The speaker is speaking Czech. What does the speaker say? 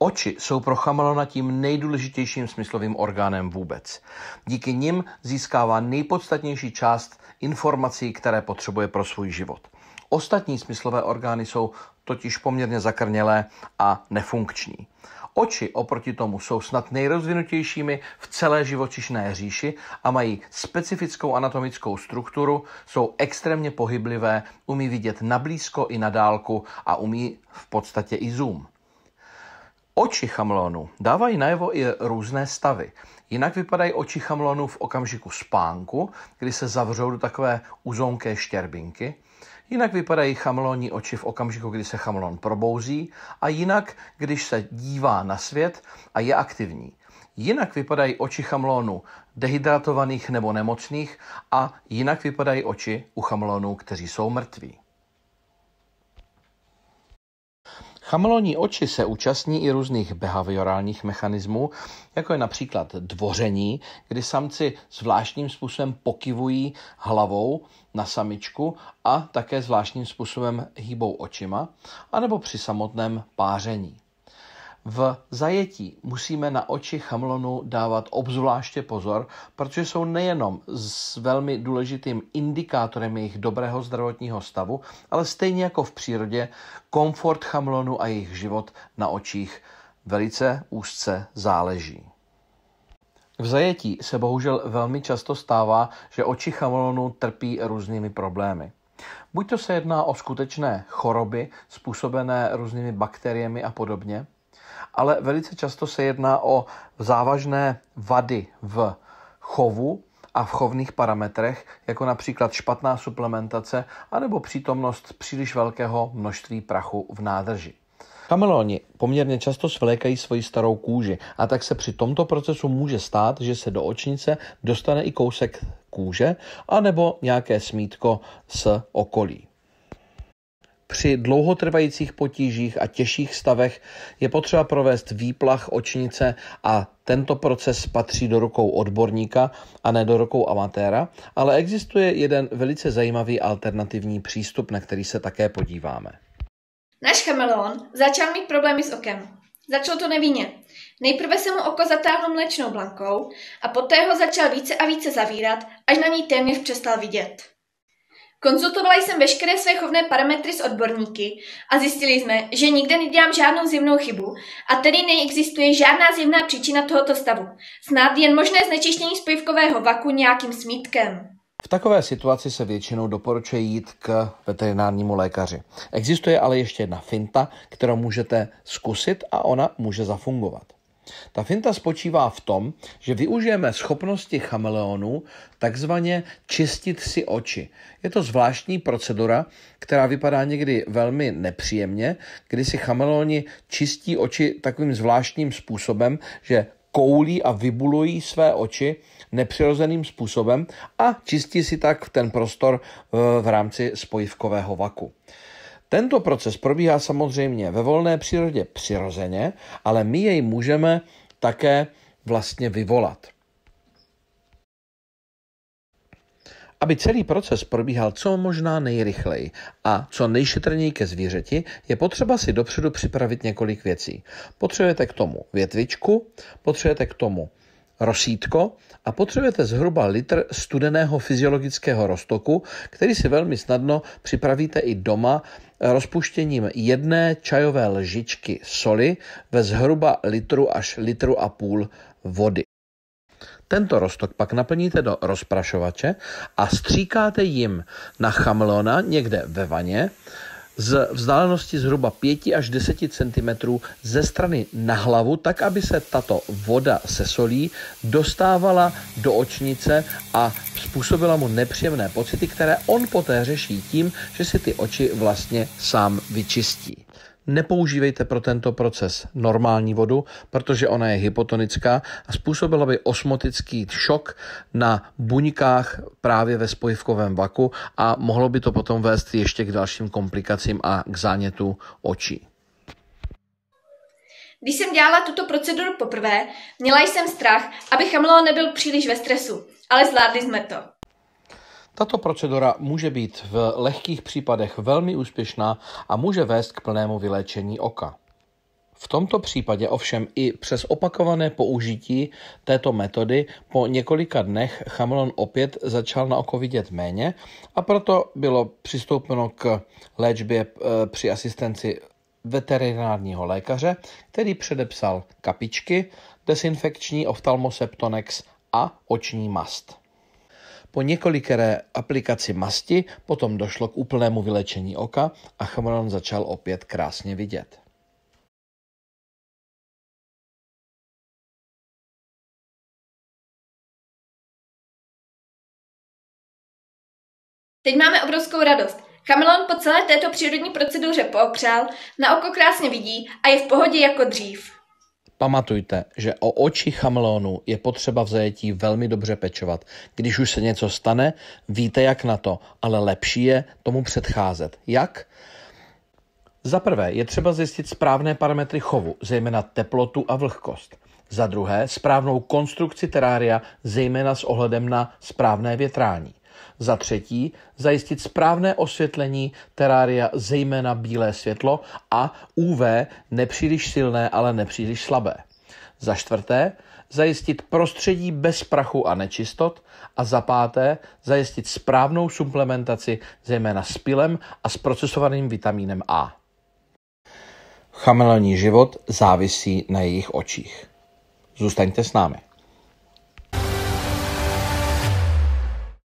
Oči jsou pro chameleona tím nejdůležitějším smyslovým orgánem vůbec. Díky nim získává nejpodstatnější část informací, které potřebuje pro svůj život. Ostatní smyslové orgány jsou totiž poměrně zakrnělé a nefunkční. Oči oproti tomu jsou snad nejrozvinutějšími v celé živočišné říši a mají specifickou anatomickou strukturu, jsou extrémně pohyblivé, umí vidět nablízko i na dálku a umí v podstatě i zoom. Oči chamlonu dávají najevo i různé stavy. Jinak vypadají oči chamlonu v okamžiku spánku, kdy se zavřou do takové uzonké štěrbinky. Jinak vypadají chamloní oči v okamžiku, kdy se chamlon probouzí a jinak, když se dívá na svět a je aktivní. Jinak vypadají oči chamlonu dehydratovaných nebo nemocných a jinak vypadají oči u chamlonů, kteří jsou mrtví. Chameloní oči se účastní i různých behaviorálních mechanismů, jako je například dvoření, kdy samci zvláštním způsobem pokivují hlavou na samičku a také zvláštním způsobem hýbou očima, anebo při samotném páření v zajetí musíme na oči chamlonu dávat obzvláště pozor, protože jsou nejenom s velmi důležitým indikátorem jejich dobrého zdravotního stavu, ale stejně jako v přírodě, komfort chamlonu a jejich život na očích velice úzce záleží. V zajetí se bohužel velmi často stává, že oči chamlonu trpí různými problémy. Buď to se jedná o skutečné choroby způsobené různými bakteriemi a podobně, ale velice často se jedná o závažné vady v chovu a v chovných parametrech, jako například špatná suplementace anebo přítomnost příliš velkého množství prachu v nádrži. Kameloni poměrně často svlékají svoji starou kůži a tak se při tomto procesu může stát, že se do očnice dostane i kousek kůže anebo nějaké smítko z okolí při dlouhotrvajících potížích a těžších stavech je potřeba provést výplach očnice a tento proces patří do rukou odborníka a ne do rukou amatéra, ale existuje jeden velice zajímavý alternativní přístup, na který se také podíváme. Náš chameleon začal mít problémy s okem. Začal to nevinně. Nejprve se mu oko zatáhlo mléčnou blankou a poté ho začal více a více zavírat, až na ní téměř přestal vidět. Konzultovala jsem veškeré své chovné parametry s odborníky a zjistili jsme, že nikde nedělám žádnou zimnou chybu a tedy neexistuje žádná zimná příčina tohoto stavu. Snad jen možné znečištění spojivkového vaku nějakým smítkem. V takové situaci se většinou doporučuje jít k veterinárnímu lékaři. Existuje ale ještě jedna finta, kterou můžete zkusit a ona může zafungovat. Ta finta spočívá v tom, že využijeme schopnosti chameleonu takzvaně čistit si oči. Je to zvláštní procedura, která vypadá někdy velmi nepříjemně, kdy si chameleoni čistí oči takovým zvláštním způsobem, že koulí a vybulují své oči nepřirozeným způsobem a čistí si tak ten prostor eh, v rámci spojivkového vaku. Tento proces probíhá samozřejmě ve volné přírodě přirozeně, ale my jej můžeme také vlastně vyvolat. Aby celý proces probíhal co možná nejrychleji a co nejšetrněji ke zvířeti, je potřeba si dopředu připravit několik věcí. Potřebujete k tomu větvičku, potřebujete k tomu rosítko a potřebujete zhruba litr studeného fyziologického roztoku, který si velmi snadno připravíte i doma rozpuštěním jedné čajové lžičky soli ve zhruba litru až litru a půl vody. Tento rostok pak naplníte do rozprašovače a stříkáte jim na chamlona někde ve vaně, z vzdálenosti zhruba 5 až 10 cm ze strany na hlavu, tak aby se tato voda se solí dostávala do očnice a způsobila mu nepříjemné pocity, které on poté řeší tím, že si ty oči vlastně sám vyčistí nepoužívejte pro tento proces normální vodu, protože ona je hypotonická a způsobila by osmotický šok na buňkách právě ve spojivkovém vaku a mohlo by to potom vést ještě k dalším komplikacím a k zánětu očí. Když jsem dělala tuto proceduru poprvé, měla jsem strach, aby chamlo nebyl příliš ve stresu, ale zvládli jsme to. Tato procedura může být v lehkých případech velmi úspěšná a může vést k plnému vyléčení oka. V tomto případě ovšem i přes opakované použití této metody po několika dnech chamelon opět začal na oko vidět méně a proto bylo přistoupeno k léčbě eh, při asistenci veterinárního lékaře, který předepsal kapičky, desinfekční oftalmoseptonex a oční mast. Po několikeré aplikaci masti potom došlo k úplnému vylečení oka a Chamron začal opět krásně vidět. Teď máme obrovskou radost. Chameleon po celé této přírodní proceduře pookřál, na oko krásně vidí a je v pohodě jako dřív. Pamatujte, že o oči chameleonu je potřeba v zajetí velmi dobře pečovat. Když už se něco stane, víte jak na to, ale lepší je tomu předcházet. Jak? Za prvé je třeba zjistit správné parametry chovu, zejména teplotu a vlhkost. Za druhé správnou konstrukci terária, zejména s ohledem na správné větrání. Za třetí, zajistit správné osvětlení terária, zejména bílé světlo a UV nepříliš silné, ale nepříliš slabé. Za čtvrté, zajistit prostředí bez prachu a nečistot a za páté zajistit správnou suplementaci zejména s pilem a s procesovaným vitamínem A. Chamelní život závisí na jejich očích. Zůstaňte s námi.